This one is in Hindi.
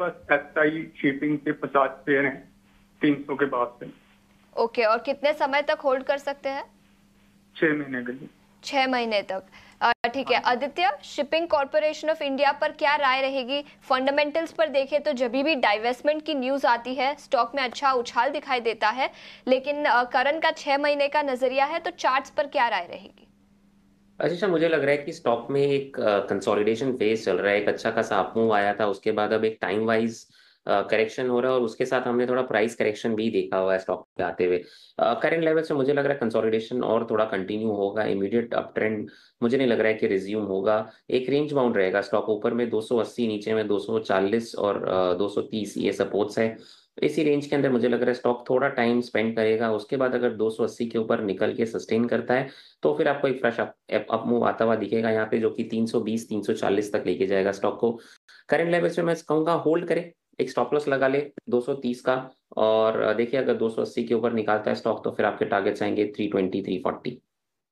मेरे पास एस आई शिपिंग के पचास पेयर हैं तीन सौ के बाद से ओके और कितने समय तक होल्ड कर सकते हैं छह महीने के लिए छह महीने तक ठीक है Aditya shipping corporation of India पर क्या राय रहेगी फंडामेंटल्स पर देखें तो जब भी डाइवेस्टमेंट की न्यूज आती है स्टॉक में अच्छा उछाल दिखाई देता है लेकिन करण का छह महीने का नजरिया है तो चार्ट्स पर क्या राय रहेगी अच्छा, अच्छा मुझे लग रहा है कि स्टॉक में एक कंसोलिडेशन फेज चल रहा है एक अच्छा खासा मूव आया था उसके बाद अब एक टाइम वाइज करेक्शन हो रहा है और उसके साथ हमने थोड़ा प्राइस करेक्शन भी देखा हुआ है स्टॉक पे आते हुए करेंट लेवल से मुझे लग रहा है कंसोलिडेशन और थोड़ा कंटिन्यू होगा इमीडिएट अप ट्रेंड मुझे नहीं लग रहा है कि रिज्यूम होगा एक रेंज बाउंड रहेगा स्टॉक ऊपर में 280 नीचे में 240 और uh, 230 ये सपोर्ट्स है तो इसी रेंज के अंदर मुझे लग रहा है स्टॉक थोड़ा टाइम स्पेंड करेगा उसके बाद अगर 280 के ऊपर निकल के सस्टेन करता है तो फिर आपको एक फ्रेश अप अप मूव आता हुआ दिखेगा यहाँ पे जो कि 320 340 तक लेके जाएगा स्टॉक को करेंट लेवल्स पे मैं कहूँगा होल्ड करे एक स्टॉप लॉस लगा ले 230 का और देखिए अगर 280 के ऊपर निकालता है स्टॉक तो फिर आपके टारगेट्स आएंगे 320 340